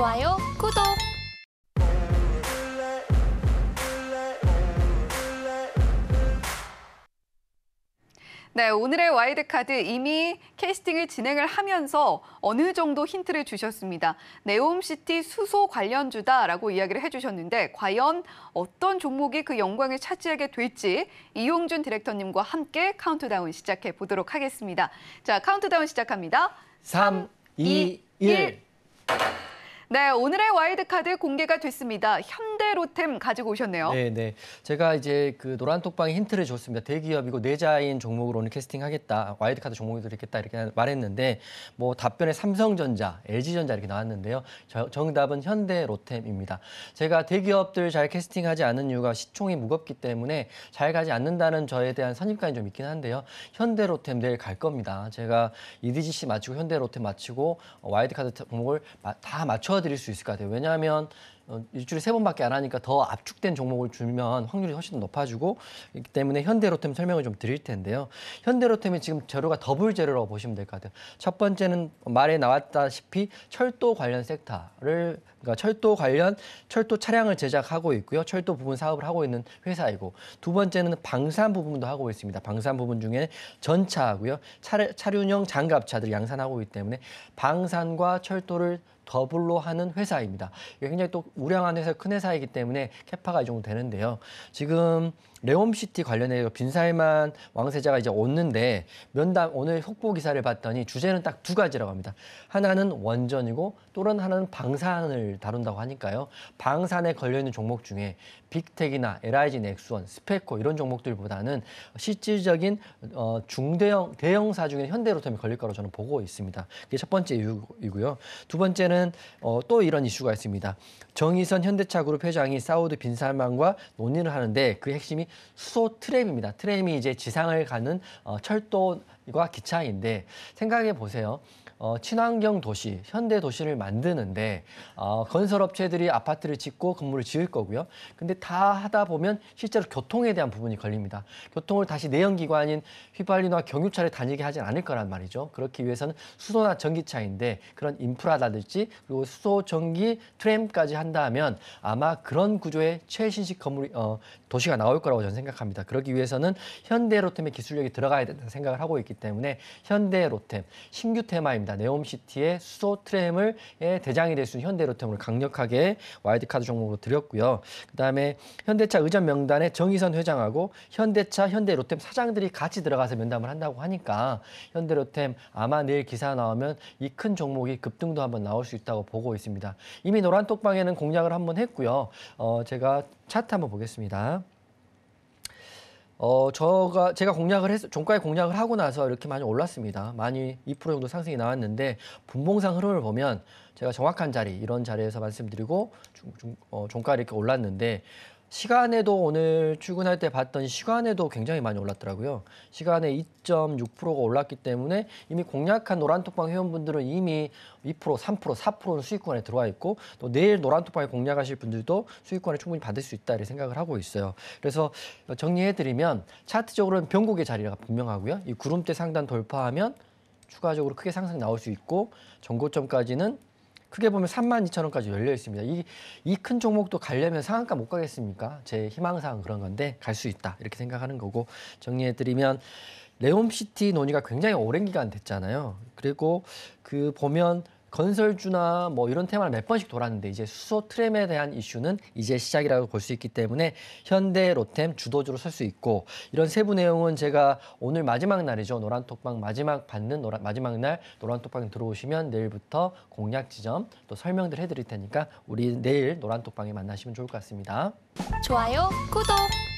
좋아요, 구독! 네, 오늘의 와이드카드 이미 캐스팅을 진행을 하면서 어느 정도 힌트를 주셨습니다. 네옴시티 수소 관련주다라고 이야기를 해주셨는데 과연 어떤 종목이 그 영광을 차지하게 될지 이용준 디렉터님과 함께 카운트다운 시작해 보도록 하겠습니다. 자, 카운트다운 시작합니다. 3, 2, 1. 1. 네, 오늘의 와이드카드 공개가 됐습니다. 현 현대 로템 가지고 오셨네요. 네, 네. 제가 이제 그 노란 톡방에 힌트를 줬습니다. 대기업이고 내자인 종목으로 오늘 캐스팅하겠다. 와이드카드 종목이 되겠다 이렇게 말했는데 뭐 답변에 삼성전자, LG전자 이렇게 나왔는데요. 저, 정답은 현대 로템입니다. 제가 대기업들 잘 캐스팅하지 않은 이유가 시총이 무겁기 때문에 잘 가지 않는다는 저에 대한 선입관이 좀 있긴 한데요. 현대 로템 내일 갈 겁니다. 제가 EDGC 마치고 현대 로템 마치고 와이드카드 종목을 다 맞춰 드릴 수 있을 것 같아요. 왜냐하면 어, 일주일에 세 번밖에 안 하니까 더 압축된 종목을 주면 확률이 훨씬 높아지고 있기 때문에 현대로템 설명을 좀 드릴 텐데요. 현대로템이 지금 재료가 더블 재료라고 보시면 될 것 같아요. 첫 번째는 말에 나왔다시피 철도 관련 섹터를 그러니까 철도 관련 철도 차량을 제작하고 있고요. 철도 부분 사업을 하고 있는 회사이고 두 번째는 방산 부분도 하고 있습니다. 방산 부분 중에 전차하고요. 차륜형 장갑차들 양산하고 있기 때문에 방산과 철도를 더블로 하는 회사입니다. 굉장히 또 우량한 회사, 큰 회사이기 때문에 캐파가 이 정도 되는데요. 지금 레옴시티 관련해서 빈살만 왕세자가 이제 오는데 면담 오늘 속보 기사를 봤더니 주제는 딱 두 가지라고 합니다. 하나는 원전이고 또는 하나는 방산을 다룬다고 하니까요. 방산에 걸려 있는 종목 중에 빅텍이나 LIG 넥스원, 스페코 이런 종목들보다는 실질적인 어, 중대형 대형사 중에 현대로템이 걸릴 거라고 저는 보고 있습니다. 이게 첫 번째 이유이고요. 두 번째는 어, 또 이런 이슈가 있습니다. 정의선 현대차그룹 회장이 사우드 빈살만과 논의를 하는데 그 핵심이 수소 트램입니다. 트램이 이제 지상을 가는 어, 철도 과 기차인데 생각해 보세요. 어, 친환경 도시, 현대 도시를 만드는데 어, 건설업체들이 아파트를 짓고 건물을 지을 거고요. 근데 다 하다 보면 실제로 교통에 대한 부분이 걸립니다. 교통을 다시 내연기관인 휘발유나 경유차를 다니게 하진 않을 거란 말이죠. 그렇기 위해서는 수소나 전기차인데 그런 인프라라든지 그리고 수소, 전기, 트램까지 한다면 아마 그런 구조의 최신식 건물 어, 도시가 나올 거라고 저는 생각합니다. 그러기 위해서는 현대로템의 기술력이 들어가야 된다는 생각을 하고 있기 때문에 때문에 현대 로템 신규 테마입니다. 네옴시티의 수소 트램을 대장이 될 수 있는 현대 로템을 강력하게 와이드카드 종목으로 드렸고요. 그다음에 현대차 의전 명단에 정의선 회장하고 현대차 현대 로템 사장들이 같이 들어가서 면담을 한다고 하니까 현대 로템 아마 내일 기사 나오면 이 큰 종목이 급등도 한번 나올 수 있다고 보고 있습니다. 이미 노란 똑방에는 공략을 한번 했고요. 어, 제가 차트 한번 보겠습니다. 어, 저가 제가 공략을 했 종가에 공략을 하고 나서 이렇게 많이 올랐습니다. 많이 2% 정도 상승이 나왔는데 분봉상 흐름을 보면 제가 정확한 자리 이런 자리에서 말씀드리고 중, 중, 어, 종가 이렇게 올랐는데 시간에도 오늘 출근할 때 봤던 시간에도 굉장히 많이 올랐더라고요. 시간에 2.6%가 올랐기 때문에 이미 공략한 노란톡방 회원분들은 이미 2%, 3%, 4%는 수익권에 들어와 있고 또 내일 노란톡방에 공략하실 분들도 수익권을 충분히 받을 수 있다 이렇게 생각을 하고 있어요. 그래서 정리해드리면 차트적으로는 변곡의 자리가 분명하고요. 이 구름대 상단 돌파하면 추가적으로 크게 상승 나올 수 있고 전고점까지는 크게 보면 32,000원까지 만 열려 있습니다. 이 이 큰 종목도 가려면 상한가 못 가겠습니까? 제 희망사항 그런 건데 갈 수 있다 이렇게 생각하는 거고 정리해 드리면 레옴시티 논의가 굉장히 오랜 기간 됐잖아요. 그리고 그 보면 건설주나 뭐 이런 테마를 몇 번씩 돌았는데 이제 수소 트램에 대한 이슈는 이제 시작이라고 볼 수 있기 때문에 현대 로템 주도주로 설 수 있고 이런 세부 내용은 제가 오늘 마지막 날이죠 노란톡방 마지막 받는 노란, 마지막 날 노란톡방 에 들어오시면 내일부터 공략 지점 또 설명들 해드릴 테니까 우리 내일 노란톡방에 만나시면 좋을 것 같습니다. 좋아요 구독.